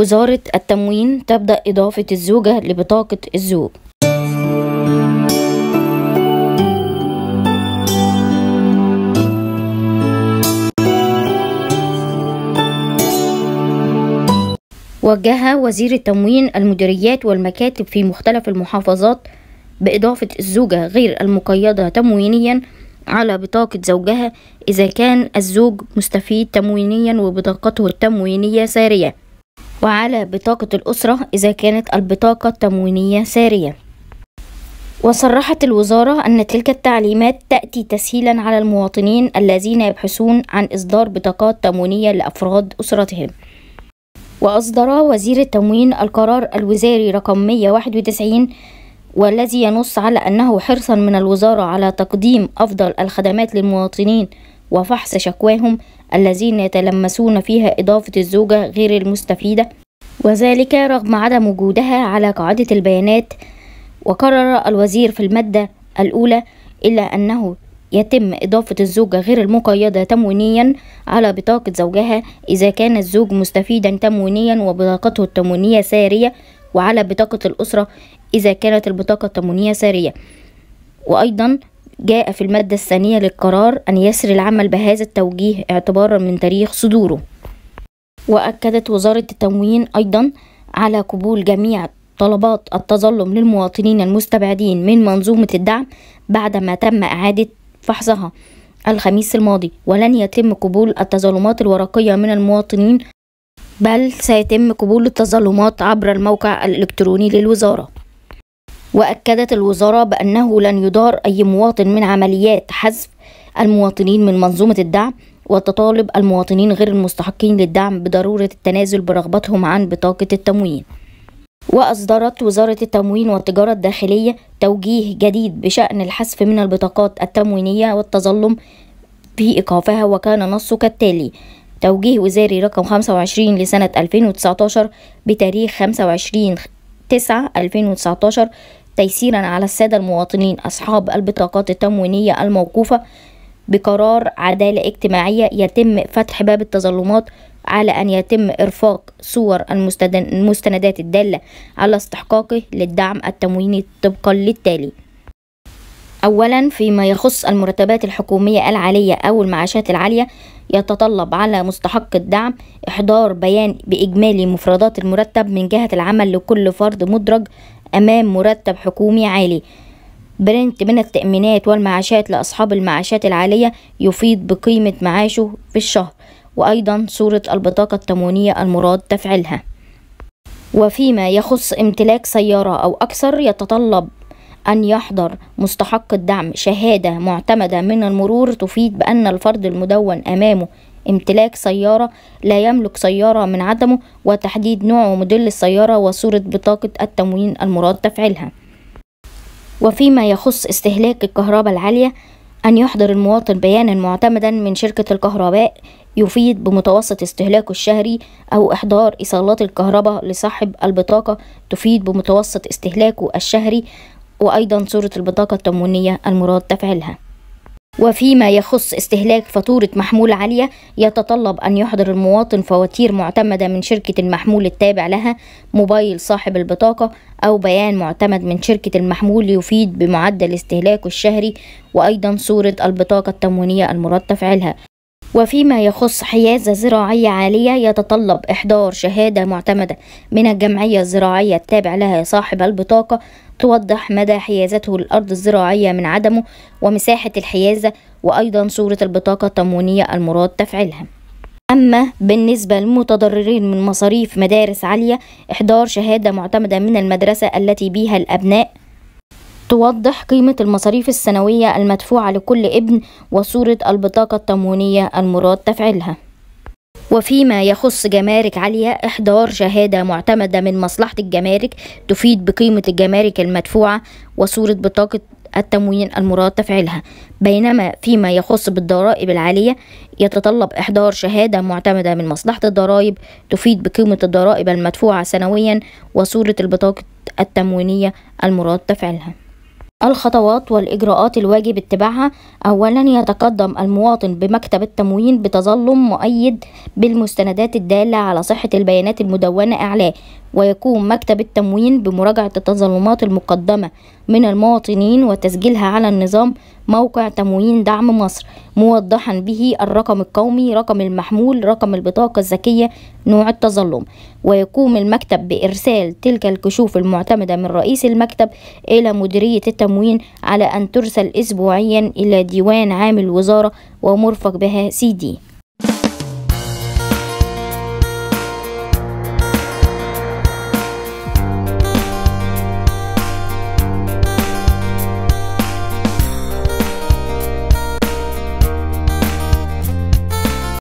وزارة التموين تبدأ إضافة الزوجة لبطاقة الزوج وجه وزير التموين المديريات والمكاتب في مختلف المحافظات بإضافة الزوجة غير المقيدة تموينيا على بطاقة زوجها إذا كان الزوج مستفيد تموينيا وبطاقته التموينية سارية وعلى بطاقة الأسرة إذا كانت البطاقة التموينية سارية وصرحت الوزارة أن تلك التعليمات تأتي تسهيلا على المواطنين الذين يبحثون عن إصدار بطاقات تموينية لأفراد أسرتهم وأصدر وزير التموين القرار الوزاري رقم 191 والذي ينص على أنه حرصا من الوزارة على تقديم أفضل الخدمات للمواطنين وفحص شكواهم الذين يتلمسون فيها إضافة الزوجة غير المستفيدة وذلك رغم عدم وجودها على قاعدة البيانات وقرر الوزير في المادة الأولى إلا أنه يتم إضافة الزوجة غير المقيدة تموينيا على بطاقة زوجها إذا كان الزوج مستفيدا تموينيا وبطاقته التموينية سارية وعلى بطاقة الأسرة إذا كانت البطاقة التموينية سارية وأيضا جاء في المادة الثانية للقرار أن يسر العمل بهذا التوجيه اعتبارا من تاريخ صدوره وأكدت وزارة التموين أيضا على قبول جميع طلبات التظلم للمواطنين المستبعدين من منظومة الدعم بعدما تم إعادة فحصها الخميس الماضي ولن يتم قبول التظلمات الورقية من المواطنين بل سيتم قبول التظلمات عبر الموقع الإلكتروني للوزارة وأكدت الوزارة بأنه لن يدار أي مواطن من عمليات حذف المواطنين من منظومة الدعم وتطالب المواطنين غير المستحقين للدعم بضرورة التنازل برغبتهم عن بطاقة التموين وأصدرت وزارة التموين والتجارة الداخلية توجيه جديد بشأن الحذف من البطاقات التموينية والتظلم في إيقافها وكان نصه كالتالي توجيه وزاري رقم 25 لسنة 2019 بتاريخ 25 9 2019 تيسيرا على السادة المواطنين أصحاب البطاقات التموينية الموقوفة بقرار عدالة اجتماعية يتم فتح باب التظلمات على أن يتم إرفاق صور المستندات الدالة على استحقاقه للدعم التمويني طبقا للتالي أولا فيما يخص المرتبات الحكومية العالية أو المعاشات العالية يتطلب على مستحق الدعم إحضار بيان بإجمالي مفردات المرتب من جهة العمل لكل فرد مدرج أمام مرتب حكومي عالي برنت من التأمينات والمعاشات لأصحاب المعاشات العالية يفيد بقيمة معاشه في الشهر وأيضا صورة البطاقة التموينية المراد تفعيلها وفيما يخص امتلاك سيارة أو أكثر يتطلب أن يحضر مستحق الدعم شهادة معتمدة من المرور تفيد بأن الفرد المدون أمامه امتلاك سيارة لا يملك سيارة من عدمه وتحديد نوع وموديل السيارة وصورة بطاقة التموين المراد تفعيلها وفيما يخص استهلاك الكهرباء العالية أن يحضر المواطن بيانا معتمدا من شركة الكهرباء يفيد بمتوسط استهلاكه الشهري أو إحضار إيصالات الكهرباء لصاحب البطاقة تفيد بمتوسط استهلاكه الشهري وأيضا صورة البطاقة التموينية المراد تفعيلها وفيما يخص استهلاك فاتورة محمول عالية يتطلب أن يحضر المواطن فواتير معتمدة من شركة المحمول التابع لها موبايل صاحب البطاقة أو بيان معتمد من شركة المحمول يفيد بمعدل استهلاكه الشهري وأيضا صورة البطاقة التموينية المرتفع لها وفيما يخص حيازة زراعية عالية يتطلب إحضار شهادة معتمدة من الجمعية الزراعية التابع لها صاحب البطاقة توضح مدى حيازته للأرض الزراعية من عدمه ومساحة الحيازة وأيضا صورة البطاقة التموينية المراد تفعيلها أما بالنسبة للمتضررين من مصاريف مدارس عالية إحضار شهادة معتمدة من المدرسة التي بها الأبناء توضح قيمة المصاريف السنوية المدفوعة لكل ابن وصورة البطاقة التموينية المراد تفعيلها وفيما يخص جمارك عالية إحضار شهادة معتمدة من مصلحة الجمارك تفيد بقيمة الجمارك المدفوعة وصورة بطاقة التموين المراد تفعيلها بينما فيما يخص بالضرائب العالية يتطلب إحضار شهادة معتمدة من مصلحة الضرائب تفيد بقيمة الضرائب المدفوعة سنويا وصورة البطاقة التموينية المراد تفعيلها الخطوات والإجراءات الواجب اتباعها أولا يتقدم المواطن بمكتب التموين بتظلم مؤيد بالمستندات الدالة على صحة البيانات المدونة أعلاه ويقوم مكتب التموين بمراجعة التظلمات المقدمة من المواطنين وتسجيلها على النظام موقع تموين دعم مصر موضحا به الرقم القومي رقم المحمول رقم البطاقة الذكية نوع التظلم ويقوم المكتب بإرسال تلك الكشوف المعتمدة من رئيس المكتب إلى مديرية التموين على أن ترسل أسبوعيا إلى ديوان عام الوزارة ومرفق بها سي دي